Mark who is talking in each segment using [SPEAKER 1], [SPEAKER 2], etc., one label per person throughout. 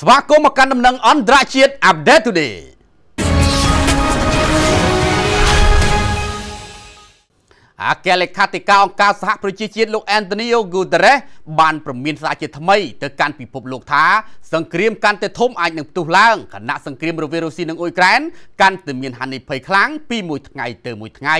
[SPEAKER 1] ស្វាគមន៍មកកាន់ដំណឹងអន្តរជាតិ Update Today អគ្គលេខាធិការអង្គការសហប្រជាជាតិលោក Antonio Guterres បានព្រមានសារជាថ្មីទៅកាន់ពិភពលោកថាសង្គ្រាមកាន់តែធំអាចនឹងផ្ទុះឡើងខណៈសង្គ្រាមរវាងរុស្ស៊ីនិងអ៊ុយក្រែនកាន់តែមានហានិភ័យខ្លាំងពីមួយថ្ងៃទៅមួយថ្ងៃ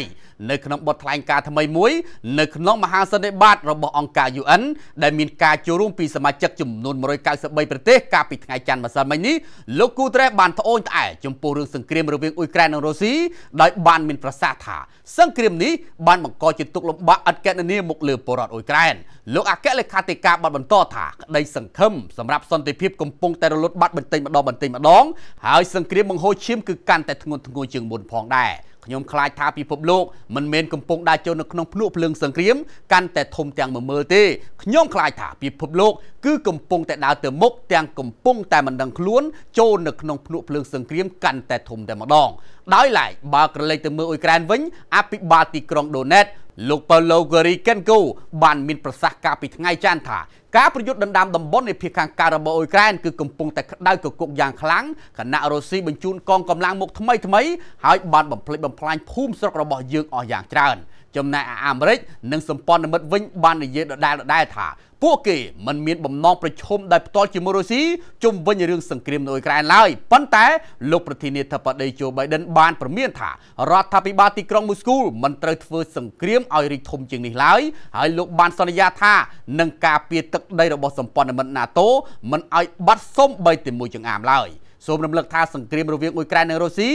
[SPEAKER 1] នៅក្នុងបទថ្លែងការណ៍ថ្មីមួយនៅក្នុងមហាសន្និបាតរបស់អង្គការ UN ដែលមានការចូលរួមពីសមាជិកចំនួន193ប្រទេសកាលពីថ្ងៃច័ន្ទម្សិលមិញនេះលោក Guterres បានត្អូញត្អែចំពោះរឿងសង្គ្រាមរវាងអ៊ុយក្រែននិងរុស្ស៊ីដោយបានមានប្រសាសន៍ថាសង្គ្រាមនេះបានបង្កជាទុកលំបាកឥតកណនាមកលើពលរដ្ឋអ៊ុយក្រែនលោកអគ្គលេខាធិការបានបន្តថាក្តីសង្ឃឹមសម្រាប់សន្តិភាពកំពុងតែរលត់បាត់បន្តិចម្ដងបន្តិចម្ដងហើយសង្គ្រាមបង្ហូរឈាមគឺកាន់តែធ្ងន់ធ្ងរជាងមុនផងដែរខ្ញុំខ្លាចថាពិភពលោកមិនមែនកំពុងដើរចូលនៅក្នុងភ្នក់ភ្លើងសង្គ្រាម កាន់តែធំទាំងមមើលទេខ្ញុំខ្លាចថាពិភពលោកគឺកំពុង តែដើរទៅមុខទាំងកំពុង តែមិនដឹងខ្លួន ចូលនៅក្នុងភ្នក់ភ្លើងសង្គ្រាមកាន់តែធំតែម្ដងដោយឡែកបើក្រឡេកទៅមើលអ៊ុយក្រែនវិញអភិបាលទីក្រុងដូណេតលោកប៉ាឡូហ្គារីកេនកូបានមានប្រសាសន៍កាលពីថ្ងៃច័ន្ទថាការប្រយុទ្ធដណ្ដើមតំបន់នៃភៀសខាងការរបស់អ៊ុយក្រែនគឺកំពុងតែក្តៅគគុកយ៉ាងខ្លាំងខណៈរុស្ស៊ីបញ្ជូនកងកម្លាំងមកថ្មីថ្មីហើយបានបំផ្លិចបំផ្លាញភូមិស្រុករបស់យើងអស់យ៉ាងច្រើន។ចំណែកអាមេរិកនិងសម្ព័ន្ធមិត្តវិញបាននិយាយដដែលដដែលថាពួកគេមិនមានបំណងប្រឈមដោយផ្ទាល់ជាមួយរុស្ស៊ីជុំវិញរឿងសង្គ្រាមនៅអ៊ុយក្រែនឡើយប៉ុន្តែលោកប្រធានាធិបតីโจ Biden បានប្រមានថារដ្ឋាភិបាលទីក្រុងមូស្គូមិនត្រូវធ្វើសង្គ្រាមឲ្យរីកធំជាងនេះឡើយហើយលោកបានសន្យាថានឹងការពារទឹកដីរបស់សម្ព័ន្ធមិត្ត NATO មិនឲ្យបាត់សូម្បីតែមួយចង្អាមឡើយ។សូមរំលឹកថាសង្គ្រាមរវាងអ៊ុយក្រែននិងរុស្ស៊ី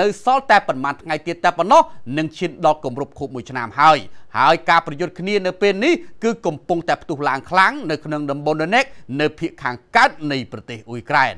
[SPEAKER 1] នៅសល់តែប្រមាណថ្ងៃទៀតតែប៉ុណ្ណោះនឹងឈានដល់គម្រប់ខួបមួយឆ្នាំហើយហើយការប្រយុទ្ធគ្នានៅពេលនេះគឺកំពុងតែផ្ទុះឡើងខ្លាំងនៅក្នុងតំបន់ដេនិកនៅភាគខាងកើតនៃប្រទេសអ៊ុយក្រែន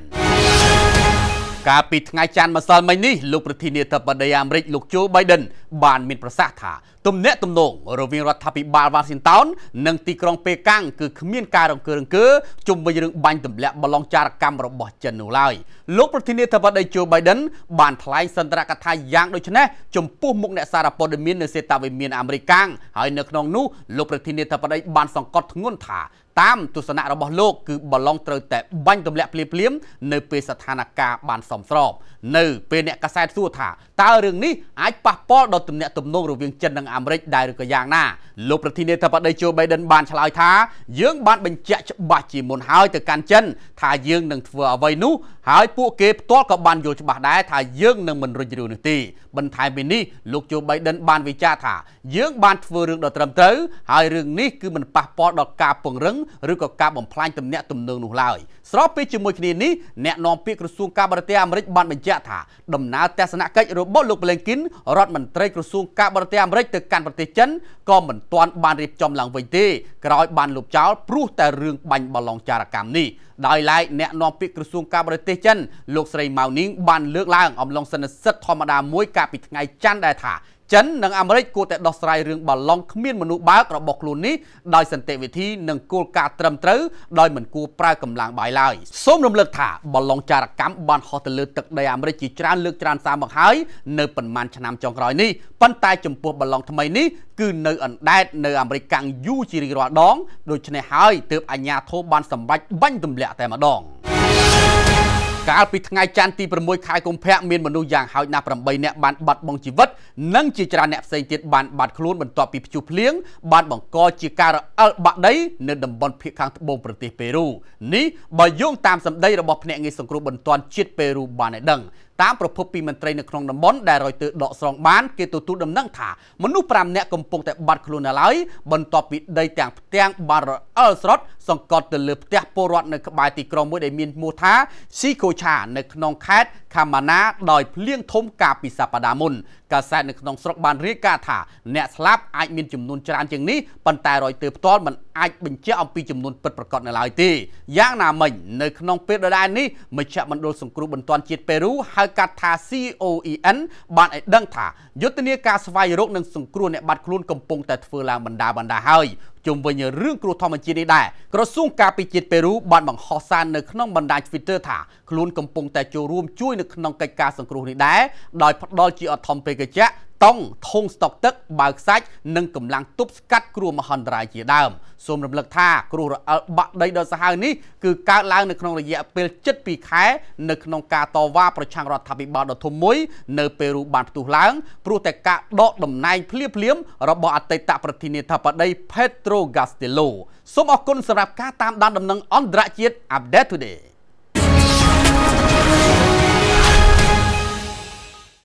[SPEAKER 1] កាលពីថ្ងៃច័ន្ទម្សិលមិញនេះលោកប្រធានាធិបតីអាមេរិកលោកជូបៃដិនបានមានប្រសាសន៍ថាទំនាក់ទំនងរវាងរដ្ឋាភិបាលវ៉ាស៊ីនតោននិងទីក្រុងប៉េកាំងគឺគ្មានការរង្គើរង្គើជុំវិញរឿងបាញ់ទម្លាក់បឡងចារកម្មរបស់ចិននោះឡើយលោកប្រធានាធិបតីជូបៃដិន បានថ្លែងសន្ទរកថាយ៉ាងដូចនេះចំពោះមុខអ្នកសារព័ត៌មាននៅសេតាវិមានអាមេរិកាំងហើយនៅក្នុងនោះលោកប្រធានាធិបតីបានសង្កត់ធ្ងន់ថាតាមទស្សនៈរបស់លោកគឺបឡុងត្រូវតែបាញ់ទម្លាក់ភ្លាមភ្លាមនៅពេលស្ថានភាពបានសមស្របនៅពេលអ្នកកសែតសួរថាតើរឿងនេះអាចប៉ះពាល់ដល់ដោះទំនាក់ទំនងរវាងចិននិងអាមេរិកដែរឬក៏យ៉ាងណាលោកប្រធានាធិបតីជូបៃដិនបានឆ្លើយថាយើងបានបញ្ជាក់ច្បាស់ជាមុនហើយទៅកាន់ចិន ថាយើងនឹងធ្វើអ្វីនោះហើយពួកគេផ្ទាល់ក៏បានយល់ច្បាស់ដែរថាយើងនឹងមិនរុញរឿងនេះទេបន្ថែមពីនេះលោកជូបៃដិនបានវិចារថាយើង បានធ្វើរឿងដ៏ត្រឹមត្រូវហើយរឿងនេះគឺមិនប៉ះពាល់ដល់ការពង្រឹងឬក៏ការបំផ្លាញទំនាក់ទំនងនោះឡើយស្របពេលជាមួយគ្នានេះអ្នកនាំពាក្យក្រសួងការបរទេសអាមេរិកបានបញ្ជាក់ថាដំណើរទស្សនកិច្ចរបស់លោកប្លេងគីនរដ្ឋមន្ត្រីរីក្រសួងការបរទេសអាមេរិកទៅកាន់ប្រទេសចិនក៏មិនទាន់បានរៀបចំឡើងវិញទេក្រោយបានលុបចោលព្រោះតែរឿងបាញ់បឡងចារកម្មនេះដោយឡែកអ្នកនាំពាក្យក្រសួងការបរទេសចិនលោកស្រីម៉ៅនីងបានលើកឡើងអំឡុងសន្និសីទធម្មតាមួយកាលពីថ្ងៃច័ន្ទដែរថាចិននិងអាមេរិកគួរតែដោះស្រាយរឿងបាឡង់គ្មានមនុស្សបើករបស់ខ្លួននេះដោយសន្តិវិធីនិងគោលការណ៍ត្រឹមត្រូវដោយមិនគួរប្រើកម្លាំងបាយឡើយសូមរំលឹកថាបាឡង់ចារកម្មបានហោះទៅលើទឹកដីអាមេរិកជាច្រើនលើកច្រើនសារមកហើយនៅប៉ុន្មានឆ្នាំចុងក្រោយនេះប៉ុន្តែចំពោះបាឡង់ថ្មីនេះគឺនៅអណ្ដែតនៅអាមេរិកកាំងយូរជារៀងរាល់ដងដូច្នេះហើយទើបអាញាធិបបានសម្រេចបាញ់ទម្លាក់តែម្ដងកាលពីថ្ងៃច័ន្ទទី6ខែកុម្ភៈមានមនុស្សយ៉ាងហោចណាស់8នាក់បានបាត់បង់ជីវិត និងជាច្រើនអ្នកផ្សេងទៀតបានបាត់ខ្លួនបន្ទាប់ពីព្យុះភ្លៀងបានបង្កជាការរអិលបាក់ដីនៅតំបន់ភាគខាងត្បូងប្រទេសប៉េរូនេះបើយោងតាមសម្ដីរបស់ភ្នាក់ងារសង្គ្រោះបន្ទាន់ជាតិប៉េរូបានឲ្យដឹងតាមប្រភពពីមន្ត្រីនៅក្នុងតំបន់ដែលរយទើដកស្រង់បានគេទទួលដំណឹងថាមនុស្ស5នាក់កំពុងតែបាត់ខ្លួននៅឡើយបន្ទាប់ពីដីទាំងផ្ទាំងបារអិលស្រុតសង្កត់ទៅលើផ្ទះពលរដ្ឋនៅក្បែរទីក្រុងមួយដែលមានឈ្មោះថាស៊ីកូឆានៅក្នុងខេត្តខមណាដោយភ្លៀងធំកាលពីសប្តាហ៍មុនកាសែតនៅក្នុងស្រុកបានរាយការណ៍ថាអ្នកស្លាប់អាចមានចំនួនច្រើនជាងនេះប៉ុន្តែរយទើផ្ទាល់មិនអាចបញ្ជាក់អំពីចំនួនពិតប្រាកដនៅឡើយទេយ៉ាងណាមិញនៅក្នុងពេលដដែលនេះមជ្ឈមណ្ឌលសង្គ្រោះបន្ទាន់ជាតិប៉េរូហៅកាត់ថា COEN បានឲ្យដឹងថាយុទ្ធនាការស្វែងរកនិងសង្គ្រោះអ្នកបាត់ខ្លួនកំពុងតែធ្វើឡើងបណ្ដាបណ្ដាហើយជុំវិញរឿងគ្រោះធម្មជាតិនេះដែរក្រសួងការពារជាតិប៉េរូបានបង្ហោះសារនៅក្នុងបណ្ដាញ Twitter ថាខ្លួនកំពុងតែចូលរួមជួយនៅក្នុងកិច្ចការសង្គ្រោះនេះដែរដោយផ្ដល់ជាអធំពេកជ្ជៈតង់ធុងស្តុកទឹក បើកសាច់និងកម្លាំងទប់ស្កាត់គ្រោះមហន្តរាយជាដើមសូមរំលឹកថាគ្រោះរអិលបាក់ដីដ៏សាហាវនេះគឺកើតឡើងនៅក្នុងរយៈពេល72ខែ នៅក្នុងការតវ៉ាប្រឆាំងរដ្ឋាភិបាលដ៏ធំមួយនៅពេលរូបបានផ្ទុះឡើងព្រោះតែការដកតំណែងភ្លាមភ្លាមរបស់អតីតប្រធានាធិបតី Petro Castillo សូមអរគុណសម្រាប់ការតាមដានដំណឹងអន្តរជាតិ Update Today